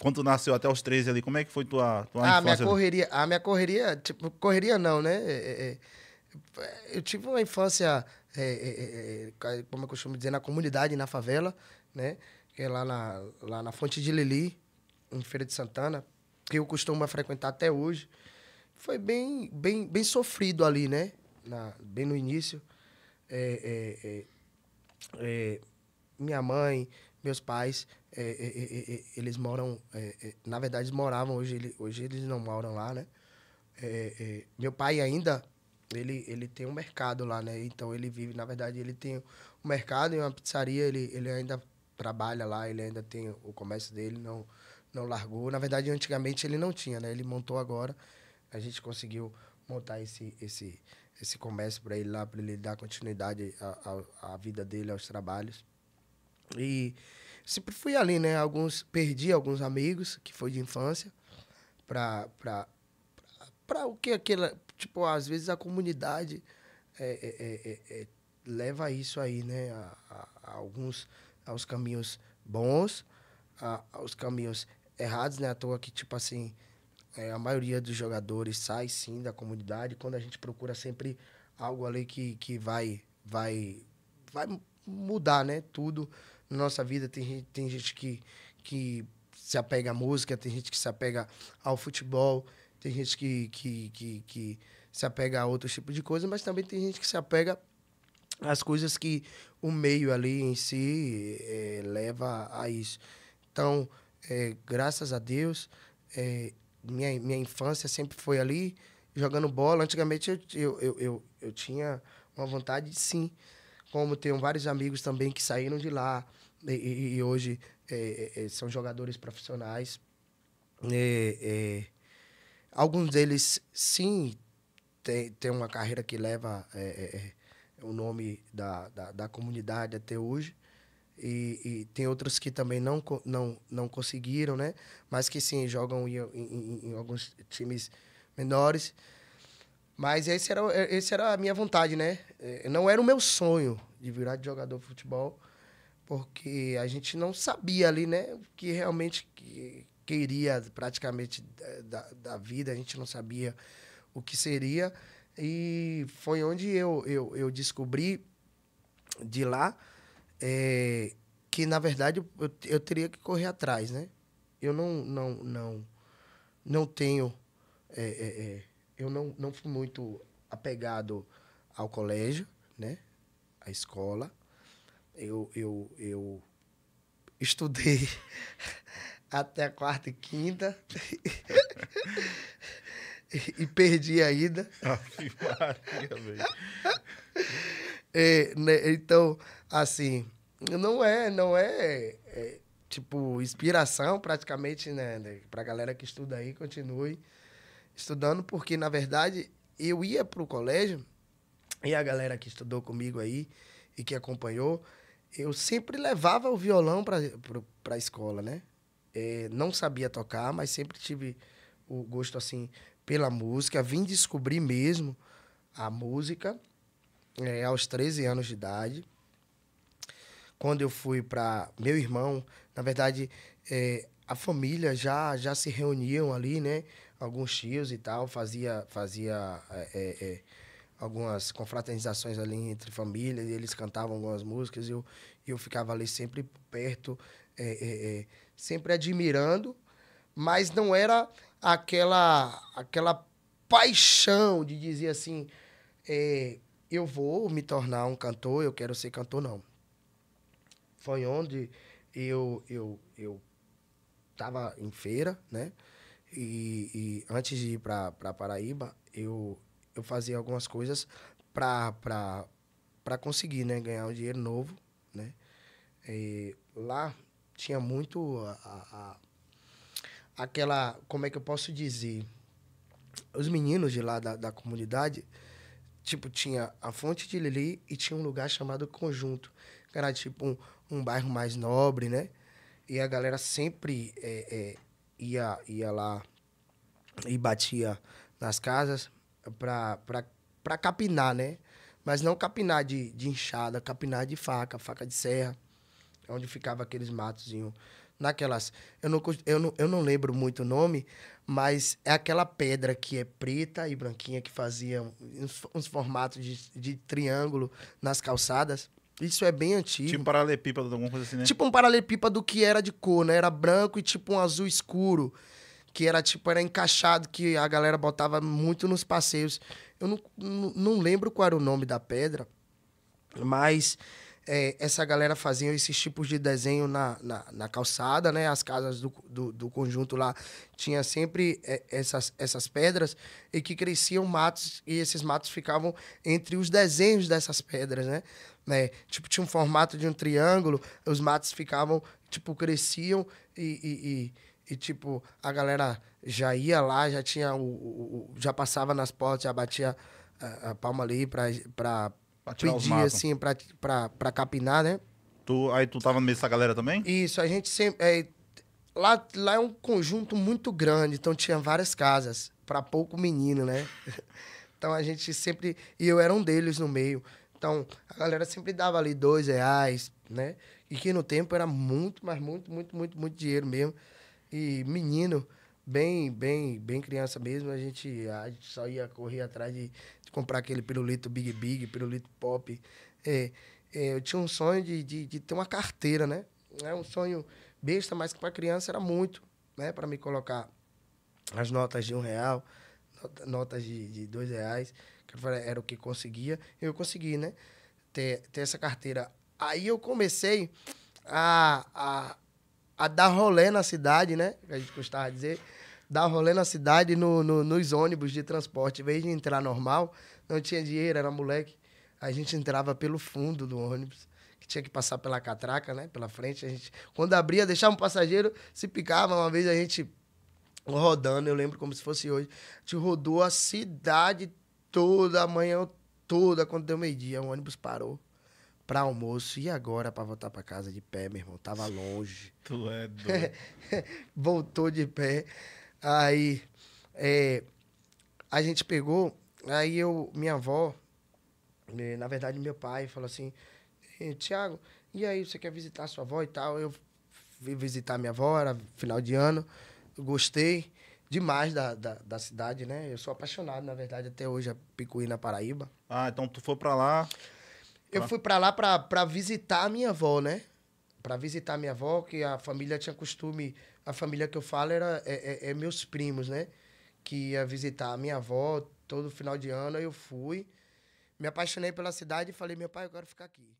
quando tu nasceu até os 13 ali, como é que foi tua, tua ah, infância? Minha correria, a minha correria, tipo, correria não, né? É, é, é, é eu tive uma infância, é, é, como eu costumo dizer, na comunidade, na favela, né? Que é lá na, lá na Fonte de Lili, em Feira de Santana, que eu costumo frequentar até hoje. Foi bem, bem, bem sofrido ali, né? Na, bem no início. minha mãe meus pais, é, é, eles moram, na verdade, eles moravam, hoje, ele, hoje eles não moram lá, né? meu pai ainda, ele, ele tem um mercado lá, né? Então ele vive, na verdade, ele tem um mercado e uma pizzaria, ele, ele ainda trabalha lá, ele ainda tem o comércio dele, não, não largou. Na verdade, antigamente ele não tinha, né? Ele montou agora, a gente conseguiu montar esse, esse, esse comércio para ele lá, para ele dar continuidade à vida dele, aos trabalhos. E sempre fui ali, né? Alguns, perdi alguns amigos, que foi de infância, pra, pra, pra, o que aquela... Tipo, às vezes a comunidade é é, é, é, é, leva isso aí, né? A, a, a alguns, aos caminhos bons, a, aos caminhos errados, né? À toa que, tipo assim, é, a maioria dos jogadores sai, sim, da comunidade. Quando a gente procura sempre algo ali que, que vai, vai, vai mudar, né? Tudo na nossa vida tem gente, tem gente que, que se apega à música, tem gente que se apega ao futebol, tem gente que, que, que, que se apega a outro tipo de coisa, mas também tem gente que se apega às coisas que o meio ali em si é, leva a isso. Então, é, graças a Deus, é, minha, minha infância sempre foi ali jogando bola. Antigamente eu, eu, eu, eu, eu tinha uma vontade de sim, como tenho vários amigos também que saíram de lá e, e hoje é, é, é, são jogadores profissionais. É, é alguns deles, sim, têm tem uma carreira que leva é, o nome da, da, da, comunidade até hoje. E, e, tem outros que também não, não, não conseguiram, né? Mas que sim, jogam em, em, em alguns times menores. Mas esse era, esse era a minha vontade, né? Não era o meu sonho de virar de jogador de futebol, porque a gente não sabia ali, né, o que realmente queria praticamente eh, da, da vida, a gente não sabia o que seria. E foi onde eu, eu, eu descobri de lá é, que, na verdade, eu, eu teria que correr atrás, né? Eu não, não, não, não tenho... É, é, eu não, não fui muito apegado ao colégio, né? À escola eu, eu, eu estudei até quarta e quinta e perdi a ida. Ah, é, né, Então, assim, não é, não é, é tipo, inspiração praticamente, né, né? Pra galera que estuda aí, continue estudando, porque, na verdade, eu ia pro colégio e a galera que estudou comigo aí e que acompanhou, eu sempre levava o violão para a escola, né? É, não sabia tocar, mas sempre tive o gosto assim pela música. Vim descobrir mesmo a música é, aos 13 anos de idade. Quando eu fui para meu irmão, na verdade, é, a família já já se reuniam ali, né? Alguns tios e tal, fazia fazia é, é, é, algumas confraternizações ali entre famílias, eles cantavam algumas músicas, e eu, eu ficava ali sempre perto, é, é, é, sempre admirando, mas não era aquela, aquela paixão de dizer assim, é, eu vou me tornar um cantor, eu quero ser cantor, não. Foi onde eu eu eu estava em feira, né? E, e antes de ir para Paraíba, eu eu fazia algumas coisas pra, pra, pra conseguir, né? Ganhar um dinheiro novo, né? E lá tinha muito a, a, aquela... Como é que eu posso dizer? Os meninos de lá da, da comunidade, tipo, tinha a Fonte de Lili e tinha um lugar chamado Conjunto. Que era, tipo, um, um bairro mais nobre, né? E a galera sempre é, é, ia, ia lá e batia nas casas pra, pra, pra capinar, né? Mas não capinar de, de inchada, capinar de faca, faca de serra, é onde ficava aqueles matozinhos. Naquelas. Eu não, eu, não, eu não lembro muito o nome, mas é aquela pedra que é preta e branquinha que fazia uns, uns formatos de, de triângulo nas calçadas. Isso é bem antigo. Tipo um paralelepípedo, alguma coisa assim, né? Tipo um paralelepípedo que era de cor, né? Era branco e tipo um azul escuro que era tipo, era encaixado, que a galera botava muito nos passeios. Eu não, não, lembro qual era o nome da pedra, mas é, essa galera fazia esses tipos de desenho na, na, na calçada, né? As casas do, do, do conjunto lá tinha sempre é, essas, essas pedras e que cresciam matos, e esses matos ficavam entre os desenhos dessas pedras, né? né? Tipo, tinha um formato de um triângulo, os matos ficavam, tipo, cresciam e, e, e e, tipo, a galera já ia lá, já tinha o. o, o já passava nas portas, já batia a, é, a palma ali pra, pra, pra pedir, assim, pra, pra, pra capinar, né? Tu, aí tu tava meio dessa galera também? Isso, a gente sempre. É, lá, lá é um conjunto muito grande, então tinha várias casas, para pouco menino, né? Então a gente sempre. E eu era um deles no meio. Então a galera sempre dava ali dois reais, né? E que no tempo era muito, mas muito, muito, muito, muito dinheiro mesmo e menino, bem, bem, bem criança mesmo, a gente, a gente só ia correr atrás de, de comprar aquele pirulito Big Big, pirulito Pop. É, é, eu tinha um sonho de, de, de, ter uma carteira, né? É um sonho besta, mas que para criança era muito, né? Para me colocar as notas de um real, notas de, de dois reais, que era o que conseguia. Eu consegui, né? Ter, ter essa carteira. Aí eu comecei a, a, a dar rolê na cidade, né? Que a gente costava dizer. Dar rolê na cidade no, no, nos ônibus de transporte. Em vez de entrar normal, não tinha dinheiro, era moleque. A gente entrava pelo fundo do ônibus, que tinha que passar pela catraca, né? Pela frente. A gente, quando abria, deixava um passageiro, se picava. Uma vez a gente rodando, eu lembro como se fosse hoje. A gente rodou a cidade toda, a manhã toda, quando deu meio-dia. O ônibus parou para almoço e agora para voltar para casa de pé, meu irmão. Tava longe. Tu é doido. Voltou de pé. Aí é, a gente pegou, aí eu, minha avó, é, na verdade meu pai falou assim, Tiago, e aí você quer visitar sua avó e tal? Eu fui visitar minha avó, era final de ano, gostei demais da, da, da, cidade, né? Eu sou apaixonado, na verdade, até hoje, a Picuí, na Paraíba. Ah, então tu foi para lá... Eu fui para lá para visitar a minha avó, né? Para visitar a minha avó, que a família tinha costume. A família que eu falo era, é, é, é meus primos, né? Que ia visitar a minha avó todo final de ano. Eu fui, me apaixonei pela cidade e falei: meu pai, eu quero ficar aqui.